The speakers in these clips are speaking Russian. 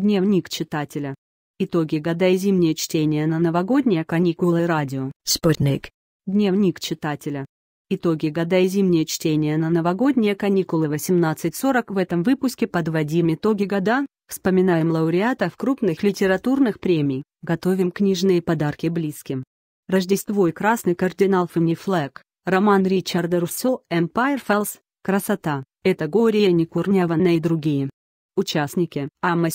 Дневник читателя. Итоги года и зимнее чтение на новогодние каникулы радио. Спутник. Дневник читателя. Итоги года и зимнее чтение на новогодние каникулы 18.40 в этом выпуске подводим итоги года, вспоминаем лауреатов крупных литературных премий, готовим книжные подарки близким. Рождество и красный кардинал Фэмни Флэг, роман Ричарда Руссо «Empire Falls», «Красота», «Это горе» и «Некурняванна» и другие. Участники. Амма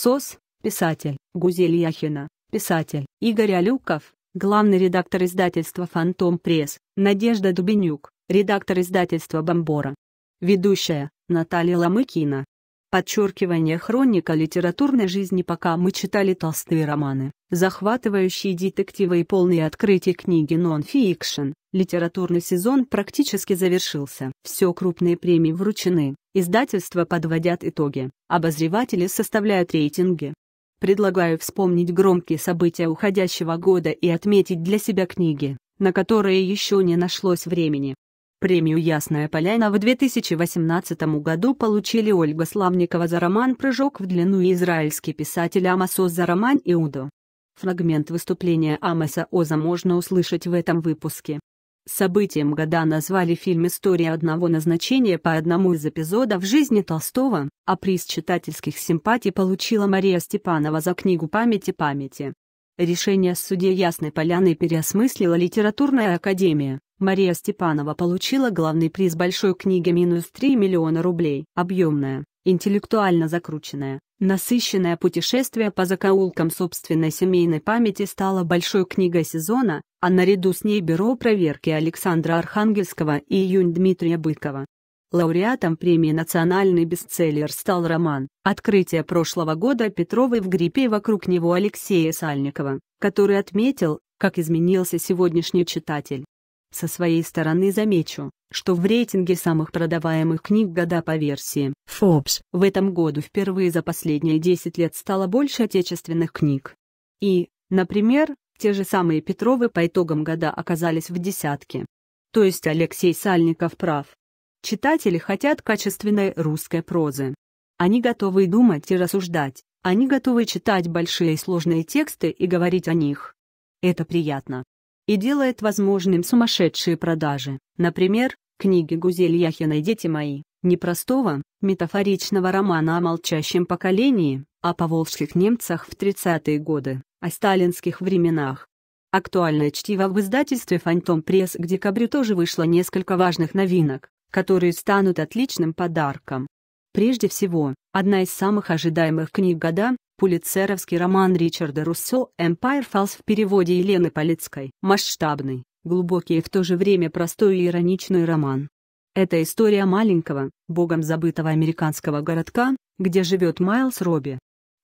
писатель, Гузель Яхина, писатель, Игорь Алюков, главный редактор издательства «Фантом Пресс», Надежда Дубенюк, редактор издательства «Бомбора». Ведущая, Наталья Ломыкина подчеркивание хроника литературной жизни пока мы читали толстые романы, захватывающие детективы и полные открытия книги нон-фикшн, литературный сезон практически завершился. Все крупные премии вручены, издательства подводят итоги, обозреватели составляют рейтинги. Предлагаю вспомнить громкие события уходящего года и отметить для себя книги, на которые еще не нашлось времени. Премию «Ясная поляна» в 2018 году получили Ольга Славникова за роман «Прыжок в длину» и израильский писатель Амасос за роман «Иуду». Фрагмент выступления Амаса Оза можно услышать в этом выпуске. Событием года назвали фильм «История одного назначения» по одному из эпизодов жизни Толстого, а приз читательских симпатий получила Мария Степанова за книгу «Памяти памяти». Решение судьи Ясной Поляны переосмыслила Литературная академия. Мария Степанова получила главный приз большой книги минус 3 миллиона рублей. Объемная, интеллектуально закрученная, насыщенное путешествие по закоулкам собственной семейной памяти стало большой книгой сезона, а наряду с ней бюро проверки Александра Архангельского и июнь Дмитрия Быкова. Лауреатом премии «Национальный бестселлер» стал роман «Открытие прошлого года Петровой в гриппе и вокруг него Алексея Сальникова», который отметил, как изменился сегодняшний читатель. Со своей стороны замечу, что в рейтинге самых продаваемых книг года по версии Forbes в этом году впервые за последние 10 лет стало больше отечественных книг. И, например, те же самые Петровы по итогам года оказались в десятке. То есть Алексей Сальников прав. Читатели хотят качественной русской прозы. Они готовы думать и рассуждать, они готовы читать большие и сложные тексты и говорить о них. Это приятно и делает возможным сумасшедшие продажи. Например, книги Гузель Яхиной «Дети мои» непростого, метафоричного романа о молчащем поколении, о поволжских немцах в 30-е годы, о сталинских временах. Актуальное чтиво в издательстве «Фантом Пресс» к декабрю тоже вышло несколько важных новинок, которые станут отличным подарком. Прежде всего, одна из самых ожидаемых книг года Пулицеровский роман Ричарда Руссо «Empire Falls» в переводе Елены Полицкой. Масштабный, глубокий и в то же время простой и ироничный роман. Это история маленького, богом забытого американского городка, где живет Майлз Робби.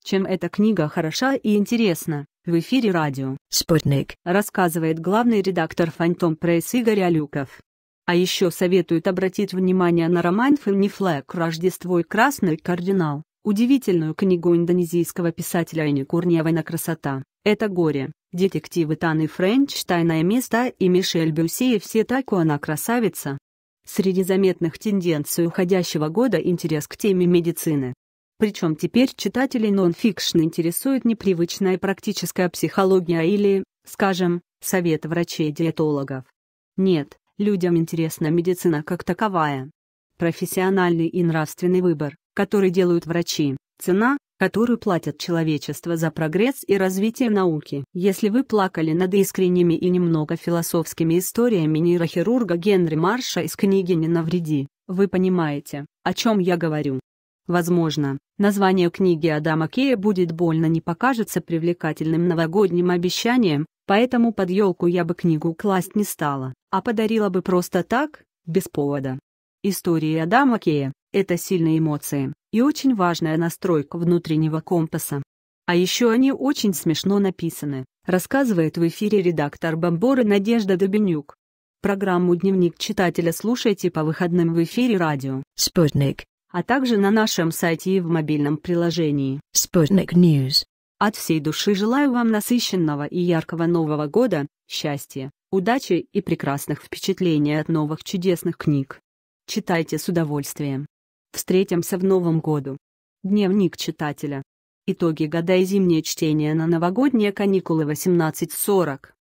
Чем эта книга хороша и интересна, в эфире радио «Спутник» рассказывает главный редактор «Фантом Пресс» Игорь Алюков. А еще советуют обратить внимание на роман Фенни Флэк «Рождество и красный кардинал» удивительную книгу индонезийского писателя Эни Курневой красота». Это горе. Детективы Таны Френч, Тайное место и Мишель Бюсси и все таку она красавица. Среди заметных тенденций уходящего года интерес к теме медицины. Причем теперь читателей нон-фикшн интересует непривычная практическая психология или, скажем, совет врачей-диетологов. Нет, людям интересна медицина как таковая. Профессиональный и нравственный выбор, который делают врачи, цена, которую платят человечество за прогресс и развитие науки. Если вы плакали над искренними и немного философскими историями нейрохирурга Генри Марша из книги «Не навреди», вы понимаете, о чем я говорю. Возможно, название книги Адама Кея «Будет больно» не покажется привлекательным новогодним обещанием, поэтому под елку я бы книгу класть не стала, а подарила бы просто так, без повода. Истории Адама Кея это сильные эмоции и очень важная настройка внутреннего компаса. А еще они очень смешно написаны, рассказывает в эфире редактор Бомбора Надежда Добенюк. Программу «Дневник читателя» слушайте по выходным в эфире радио «Спутник», а также на нашем сайте и в мобильном приложении «Спутник News. От всей души желаю вам насыщенного и яркого Нового года, счастья, удачи и прекрасных впечатлений от новых чудесных книг. Читайте с удовольствием. Встретимся в Новом году. Дневник читателя. Итоги года и зимнее чтение на новогодние каникулы 1840.